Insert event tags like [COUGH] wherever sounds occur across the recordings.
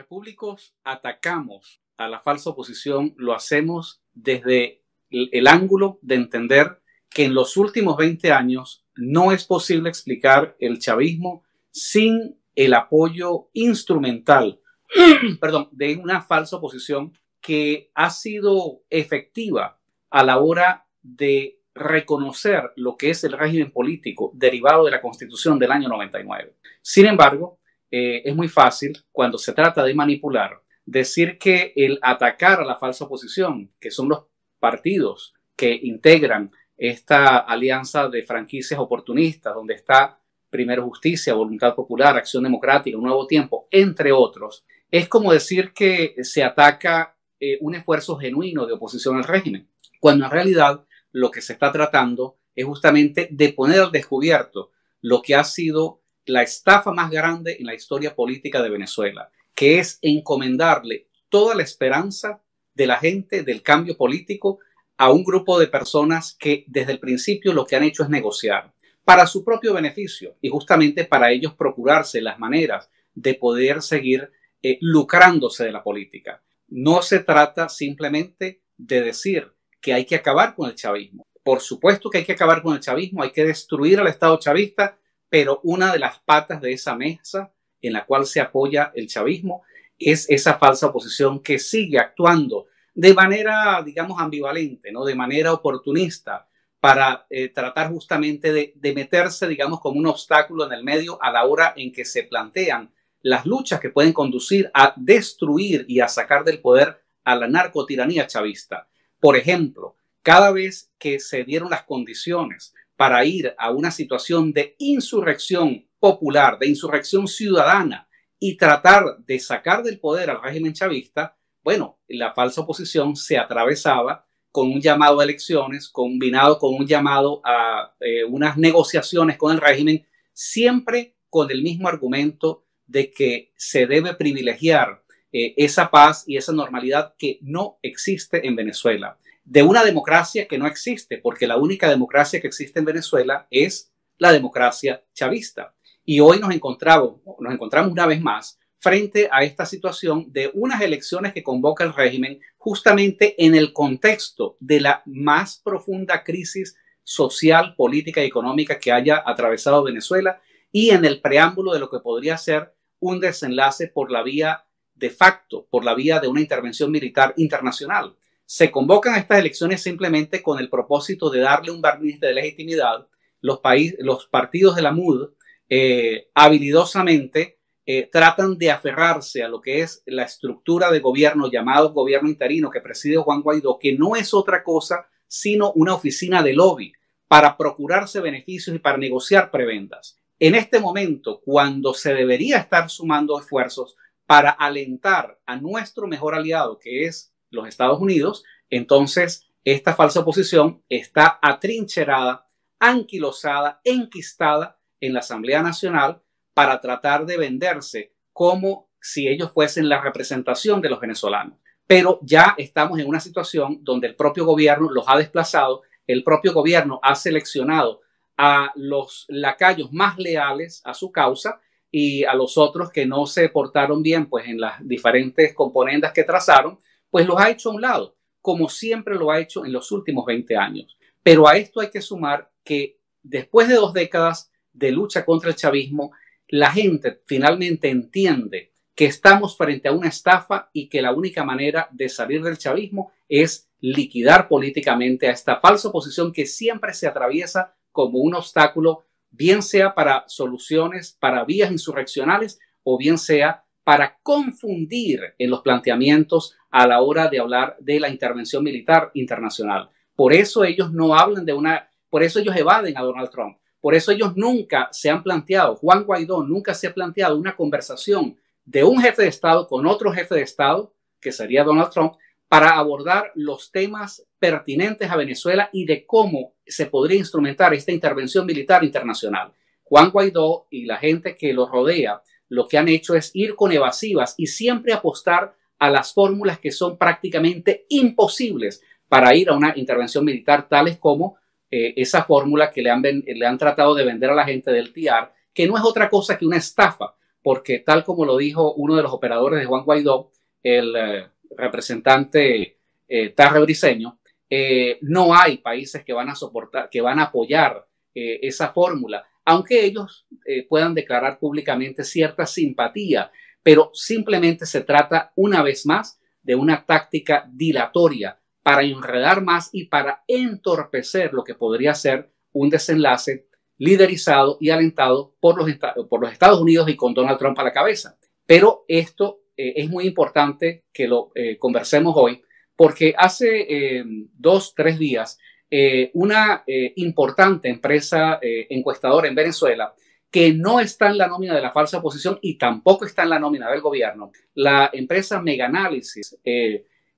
repúblicos atacamos a la falsa oposición, lo hacemos desde el ángulo de entender que en los últimos 20 años no es posible explicar el chavismo sin el apoyo instrumental, [CLEARS THROAT] perdón, de una falsa oposición que ha sido efectiva a la hora de reconocer lo que es el régimen político derivado de la Constitución del año 99. Sin embargo, eh, es muy fácil cuando se trata de manipular decir que el atacar a la falsa oposición, que son los partidos que integran esta alianza de franquicias oportunistas, donde está Primero Justicia, Voluntad Popular, Acción Democrática, Un Nuevo Tiempo, entre otros, es como decir que se ataca eh, un esfuerzo genuino de oposición al régimen, cuando en realidad lo que se está tratando es justamente de poner al descubierto lo que ha sido la estafa más grande en la historia política de Venezuela, que es encomendarle toda la esperanza de la gente del cambio político a un grupo de personas que desde el principio lo que han hecho es negociar para su propio beneficio y justamente para ellos procurarse las maneras de poder seguir eh, lucrándose de la política. No se trata simplemente de decir que hay que acabar con el chavismo. Por supuesto que hay que acabar con el chavismo, hay que destruir al Estado chavista pero una de las patas de esa mesa en la cual se apoya el chavismo es esa falsa oposición que sigue actuando de manera, digamos, ambivalente, ¿no? de manera oportunista, para eh, tratar justamente de, de, meterse, digamos, como un obstáculo en el medio a la hora en que se plantean las luchas que pueden conducir a destruir y a sacar del poder a la narcotiranía chavista. Por ejemplo, cada vez que se dieron las condiciones para ir a una situación de insurrección popular, de insurrección ciudadana y tratar de sacar del poder al régimen chavista, bueno, la falsa oposición se atravesaba con un llamado a elecciones, combinado con un llamado a eh, unas negociaciones con el régimen, siempre con el mismo argumento de que se debe privilegiar eh, esa paz y esa normalidad que no existe en Venezuela de una democracia que no existe, porque la única democracia que existe en Venezuela es la democracia chavista. Y hoy nos encontramos, nos encontramos una vez más frente a esta situación de unas elecciones que convoca el régimen justamente en el contexto de la más profunda crisis social, política y económica que haya atravesado Venezuela y en el preámbulo de lo que podría ser un desenlace por la vía de facto, por la vía de una intervención militar internacional se convocan a estas elecciones simplemente con el propósito de darle un barniz de legitimidad. Los, países, los partidos de la MUD eh, habilidosamente eh, tratan de aferrarse a lo que es la estructura de gobierno llamado gobierno interino que preside Juan Guaidó, que no es otra cosa sino una oficina de lobby para procurarse beneficios y para negociar preventas En este momento, cuando se debería estar sumando esfuerzos para alentar a nuestro mejor aliado, que es los Estados Unidos, entonces esta falsa oposición está atrincherada, anquilosada, enquistada en la Asamblea Nacional para tratar de venderse como si ellos fuesen la representación de los venezolanos. Pero ya estamos en una situación donde el propio gobierno los ha desplazado, el propio gobierno ha seleccionado a los lacayos más leales a su causa y a los otros que no se portaron bien pues en las diferentes componendas que trazaron, pues los ha hecho a un lado, como siempre lo ha hecho en los últimos 20 años. Pero a esto hay que sumar que después de dos décadas de lucha contra el chavismo, la gente finalmente entiende que estamos frente a una estafa y que la única manera de salir del chavismo es liquidar políticamente a esta falsa oposición que siempre se atraviesa como un obstáculo, bien sea para soluciones, para vías insurreccionales o bien sea para confundir en los planteamientos a la hora de hablar de la intervención militar internacional. Por eso ellos no hablan de una, por eso ellos evaden a Donald Trump, por eso ellos nunca se han planteado, Juan Guaidó nunca se ha planteado una conversación de un jefe de Estado con otro jefe de Estado, que sería Donald Trump, para abordar los temas pertinentes a Venezuela y de cómo se podría instrumentar esta intervención militar internacional. Juan Guaidó y la gente que lo rodea lo que han hecho es ir con evasivas y siempre apostar a las fórmulas que son prácticamente imposibles para ir a una intervención militar, tales como eh, esa fórmula que le han, le han tratado de vender a la gente del TIAR, que no es otra cosa que una estafa, porque tal como lo dijo uno de los operadores de Juan Guaidó, el eh, representante eh, Tarre Briseño, eh, no hay países que van a soportar, que van a apoyar esa fórmula aunque ellos eh, puedan declarar públicamente cierta simpatía, pero simplemente se trata una vez más de una táctica dilatoria para enredar más y para entorpecer lo que podría ser un desenlace liderizado y alentado por los, Estados Unidos y con Donald Trump a la cabeza. Pero esto eh, es muy importante que lo eh, conversemos hoy, porque hace dos, tres días eh, una eh, importante empresa eh, encuestadora en Venezuela que no está en la nómina de la falsa oposición y tampoco está en la nómina del gobierno. La empresa Meganálisis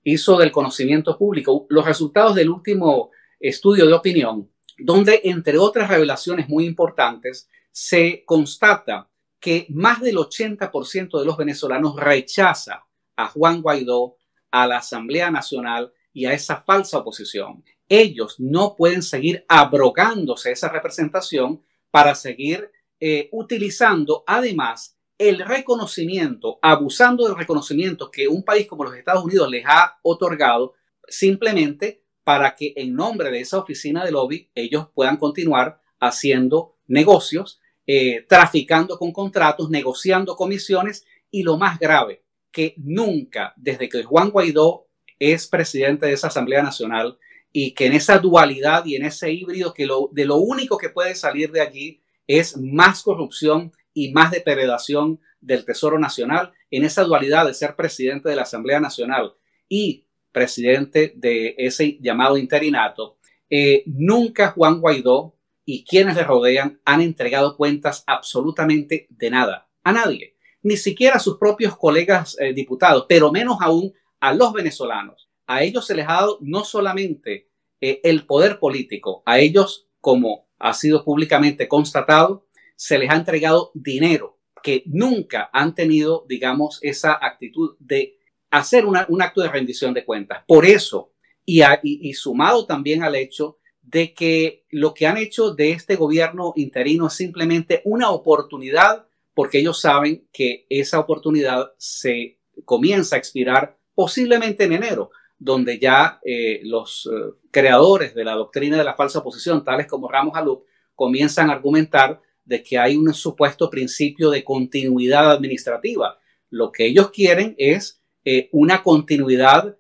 hizo del conocimiento público los resultados del último estudio de opinión, donde, entre otras revelaciones muy importantes, se constata que más del 80% de los venezolanos rechaza a Juan Guaidó, a la Asamblea Nacional y a esa falsa oposición. Ellos no pueden seguir abrogándose esa representación para seguir eh, utilizando además el reconocimiento, abusando del reconocimiento que un país como los Estados Unidos les ha otorgado simplemente para que en nombre de esa oficina de lobby ellos puedan continuar haciendo negocios, eh, traficando con contratos, negociando comisiones y lo más grave, que nunca desde que Juan Guaidó es presidente de esa Asamblea Nacional y que en esa dualidad y en ese híbrido que de lo único que puede salir de allí es más corrupción y más depredación del Tesoro Nacional, en esa dualidad de ser presidente de la Asamblea Nacional y presidente de ese llamado interinato, eh, nunca Juan Guaidó y quienes le rodean han entregado cuentas absolutamente de nada, a nadie, ni siquiera a sus propios colegas eh, diputados, pero menos aún a los venezolanos. A ellos se les ha dado no solamente eh, el poder político, a ellos, como ha sido públicamente constatado, se les ha entregado dinero que nunca han tenido, digamos, esa actitud de hacer un acto de rendición de cuentas. Por eso, y, y sumado también al hecho de que lo que han hecho de este gobierno interino es simplemente una oportunidad, porque ellos saben que esa oportunidad se comienza a expirar posiblemente en enero, donde ya eh, los eh, creadores de la doctrina de la falsa oposición, tales como Ramos Alup, comienzan a argumentar de que hay un supuesto principio de continuidad administrativa. Lo que ellos quieren es eh, una continuidad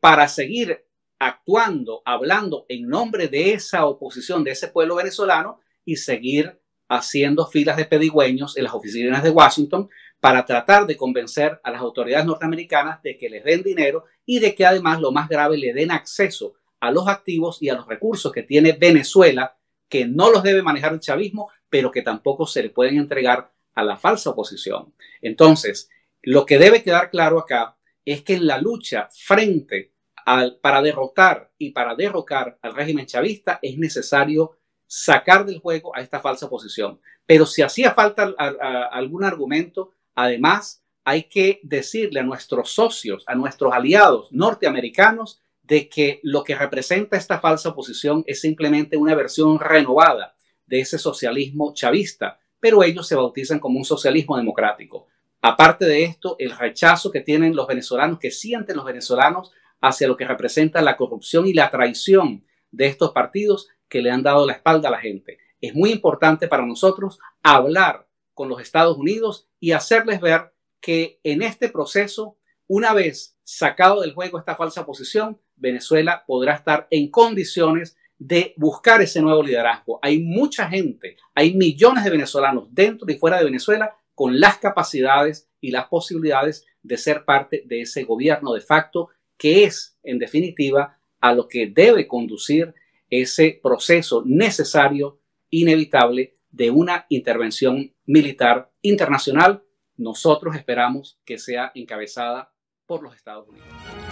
para seguir actuando, hablando en nombre de esa oposición, de ese pueblo venezolano y seguir haciendo filas de pedigüeños en las oficinas de Washington para tratar de convencer a las autoridades norteamericanas de que les den dinero y de que además, lo más grave, le den acceso a los activos y a los recursos que tiene Venezuela, que no los debe manejar el chavismo, pero que tampoco se le pueden entregar a la falsa oposición. Entonces, lo que debe quedar claro acá es que en la lucha frente al, para derrotar y para derrocar al régimen chavista es necesario sacar del juego a esta falsa oposición. Pero si hacía falta algún argumento Además, hay que decirle a nuestros socios, a nuestros aliados norteamericanos, de que lo que representa esta falsa oposición es simplemente una versión renovada de ese socialismo chavista, pero ellos se bautizan como un socialismo democrático. Aparte de esto, el rechazo que tienen los venezolanos, que sienten los venezolanos hacia lo que representa la corrupción y la traición de estos partidos que le han dado la espalda a la gente. Es muy importante para nosotros hablar con los Estados Unidos y hacerles ver que en este proceso, una vez sacado del juego esta falsa posición, Venezuela podrá estar en condiciones de buscar ese nuevo liderazgo. Hay mucha gente, hay millones de venezolanos dentro y fuera de Venezuela con las capacidades y las posibilidades de ser parte de ese gobierno de facto, que es, en definitiva, a lo que debe conducir ese proceso necesario, inevitable de una intervención militar internacional, nosotros esperamos que sea encabezada por los Estados Unidos.